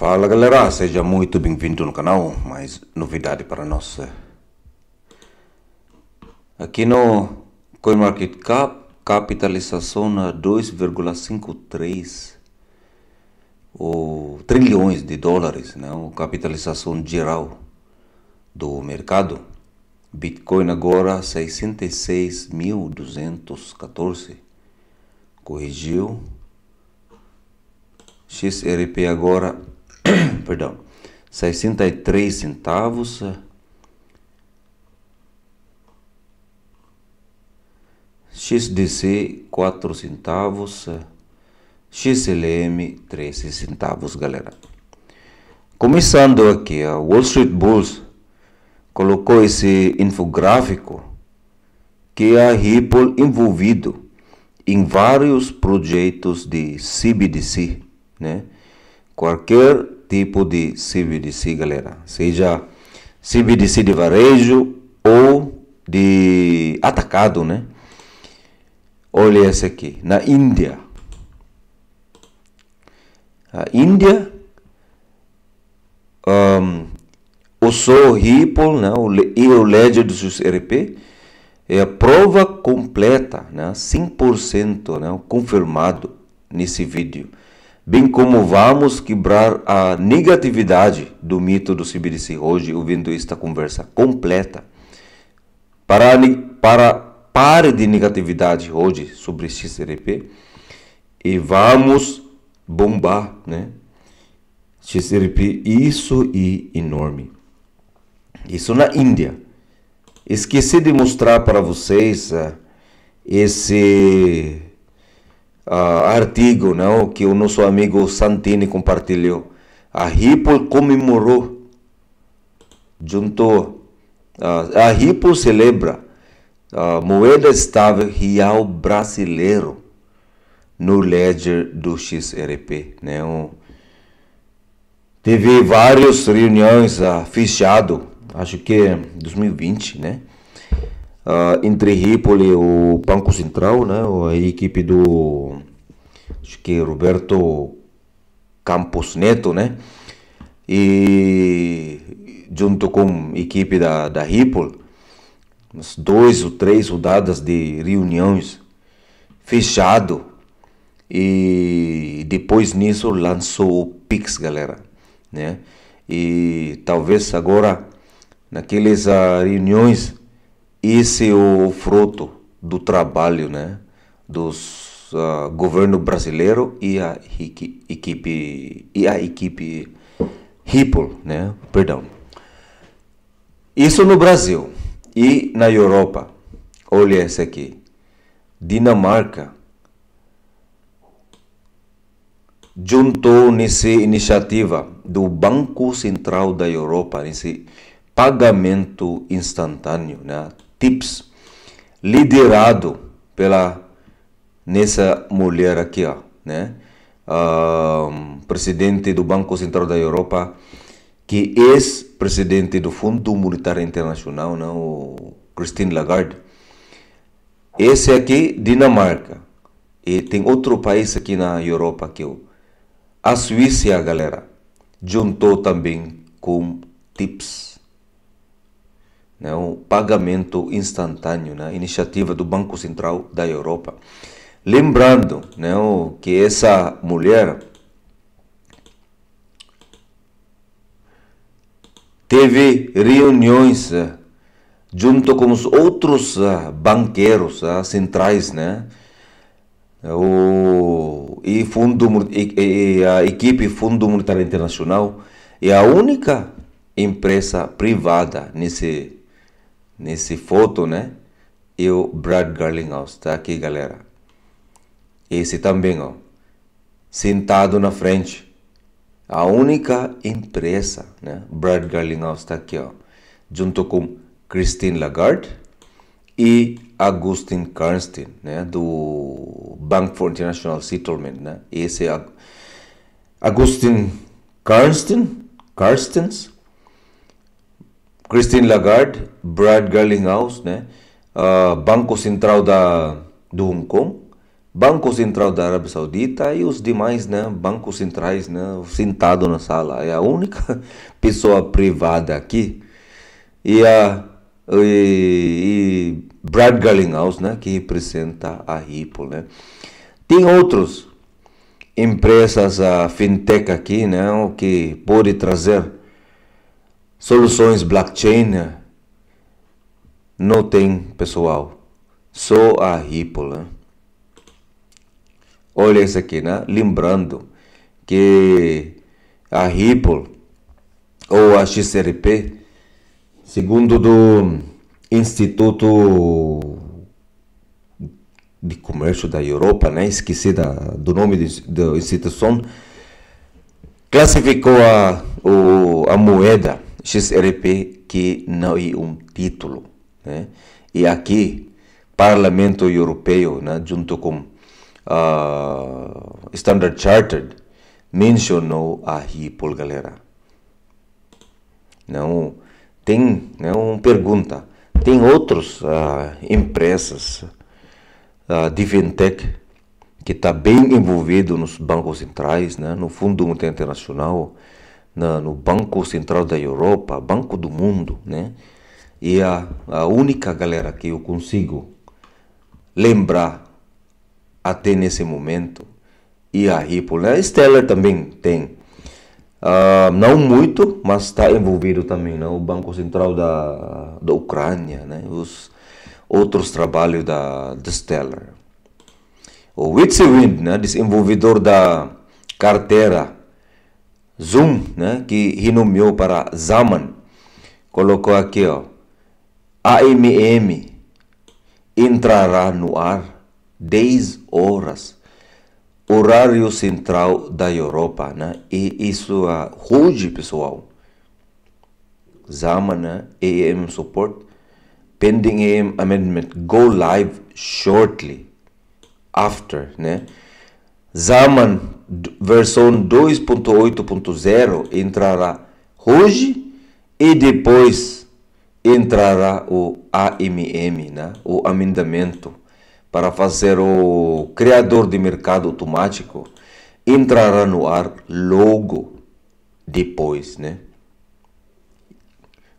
Fala galera, seja muito bem-vindo no canal, mais novidade para nós. Aqui no CoinMarketCap, capitalização na 2,53 ou trilhões de dólares, né? O capitalização geral do mercado. Bitcoin agora 66.214, corrigiu. XRP agora perdão, 63 centavos. XDC 4 centavos, XLM 13 centavos, galera. Começando aqui, a Wall Street Bulls colocou esse infográfico que a é Ripple envolvido em vários projetos de CBDC, né? qualquer tipo de CBDC, galera, seja CBDC de varejo ou de atacado, né? Olha esse aqui, na Índia. A Índia, um, o Sol Ripple né, e o Ledger do RP é a prova completa, né, 100% né, confirmado nesse vídeo bem como vamos quebrar a negatividade do mito do Sibirici. Hoje, ouvindo esta conversa completa, para, para pare de negatividade hoje sobre XRP e vamos bombar, né? XRP, isso é enorme. Isso na Índia. Esqueci de mostrar para vocês uh, esse uh, artigo não, que o nosso amigo Santini compartilhou. A Ripple comemorou, juntou. Uh, ah, a Ripple celebra a ah, moeda estável real brasileiro no ledger do XRP. Né? teve várias reuniões uh, fechado, acho que 2020, né? Uh, entre Ripoli, o Banco Central, né? a equipe do acho que é Roberto Campos Neto, né? E junto com a equipe da, da Ripple, umas dois ou três rodadas de reuniões fechado. E depois nisso lançou o Pix, galera, né? E talvez agora, naqueles uh, reuniões, esse é o fruto do trabalho né, dos uh, governo brasileiro e a equipe e a equipe Ripple, né? Perdão. Isso no Brasil e na Europa. Olha esse aqui. Dinamarca juntou nessa iniciativa do Banco Central da Europa, nesse pagamento instantâneo, né? tips liderado pela nessa mulher aqui, ó, né? Uh, presidente do Banco Central da Europa, que ex-presidente do Fundo Monetário Internacional, não, o Christine Lagarde. Esse aqui, Dinamarca. E tem outro país aqui na Europa que eu. É a Suíça, galera, juntou também com TIPS né, pagamento instantâneo na né, iniciativa do Banco Central da Europa. Lembrando né, que essa mulher teve reuniões eh, junto com os outros eh, banqueiros eh, centrais, né? O, e, fundo, e, e a equipe Fundo Monetário Internacional é a única empresa privada nesse nesse foto, né? E o Brad Garlinghouse, tá aqui, galera. Esse também, ó. Sentado na frente. A única empresa, né? Brad Garlinghouse está aqui, ó. Junto com Christine Lagarde e Agustin Karnstein, né? Do Bank for International Settlement, né? Esse é Agustin Karnstein, Karstens, Christine Lagarde, Brad Garlinghouse, né? Uh, Banco Central da, do Hong Kong, Banco Central da Arábia Saudita e os demais né, bancos centrais né, sentado na sala. É a única pessoa privada aqui. E, a, e, e Brad Garlinghouse, né, que representa a Ripple. Né. Tem outros empresas a fintech aqui, né, o que pode trazer Soluções blockchain né? não tem pessoal, só a Ripple. Né? Olha isso aqui, né? Lembrando que a Ripple ou a XRP, segundo do Instituto de Comércio da Europa, né? esqueci da, do nome da instituição, classificou a, o, a moeda XRP, que não é um título. Né? E aqui, Parlamento Europeu, né, junto com uh, Standard Chartered, mencionou a Ripple, galera. Não tem, né, uma pergunta. Tem outras uh, ah, empresas uh, de fintech que está bem envolvido nos bancos centrais, né, no Fundo Internacional, na, no Banco Central da Europa, Banco do Mundo, né? E a, a única galera que eu consigo lembrar até nesse momento e a Ripple, né? A Stellar também tem, uh, não muito, mas está envolvido também, né? O Banco Central da, da Ucrânia, né? Os outros trabalhos da, da Stellar. O Wind, né? desenvolvedor da carteira Zoom, né, que renomeou para Zaman, colocou aqui, ó, AMM entrará no ar 10 horas, horário central da Europa, né? E isso é hoje, pessoal. Zaman, né? AM support, pending AM amendment, go live shortly after, né? Zaman versão 2.8.0 entrará hoje e depois entrará o AMM, né? o amendamento para fazer o criador de mercado automático entrará no ar logo depois, né?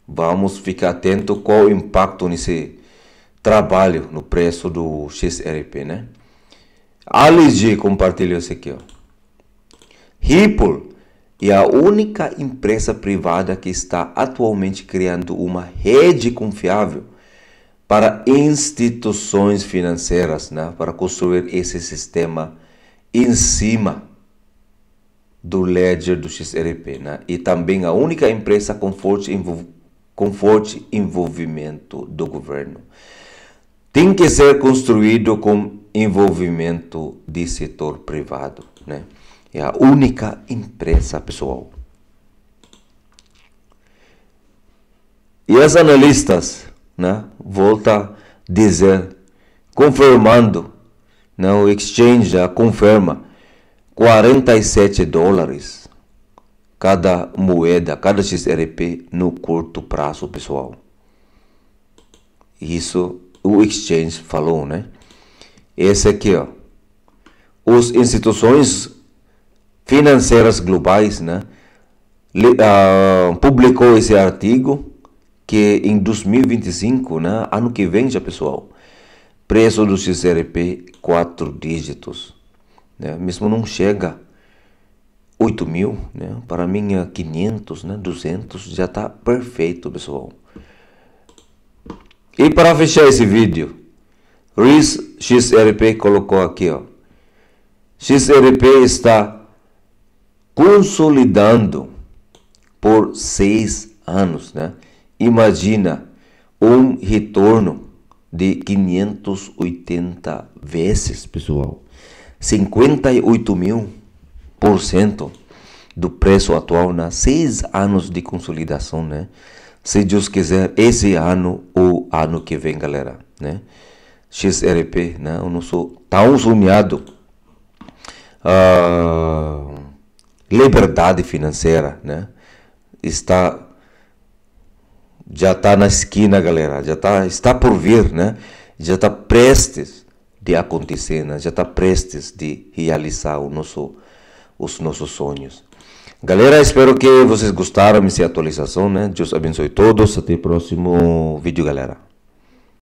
Vamos ficar atento qual o impacto nesse trabalho no preço do XRP, né? G compartilhou isso aqui. Ó. Ripple é a única empresa privada que está atualmente criando uma rede confiável para instituições financeiras, né? para construir esse sistema em cima do Ledger do XRP. Né? E também a única empresa com forte, com forte envolvimento do governo. Tem que ser construído com envolvimento de setor privado. Né? É a única empresa pessoal. E as analistas, né, volta a dizer, confirmando, né, o exchange já confirma 47 dólares cada moeda, cada XRP no curto prazo, pessoal. Isso o exchange falou, né? Esse aqui, ó. As instituições financeiras globais, né? Uh, publicou esse artigo que em 2025, né, ano que vem já pessoal, preço do XRP quatro dígitos, né, mesmo não chega 8 mil, né, para mim é 500, né, 200 já está perfeito pessoal. E para fechar esse vídeo, Reese XRP colocou aqui, ó. XRP está consolidando por seis anos, né? Imagina um retorno de 580 vezes, pessoal. 58 mil por cento do preço atual na né? seis anos de consolidação, né? Se Deus quiser, esse ano ou ano que vem, galera, né? XRP, né? eu não sou tão tá zoneado. Ah, liberdade financeira né? está já está na esquina, galera. Já tá, está por vir, né? Já está prestes de acontecer, né? já está prestes de realizar o nosso, os nossos sonhos. Galera, espero que vocês gostaram dessa atualização, né? Deus abençoe todos. Até o próximo vídeo, galera.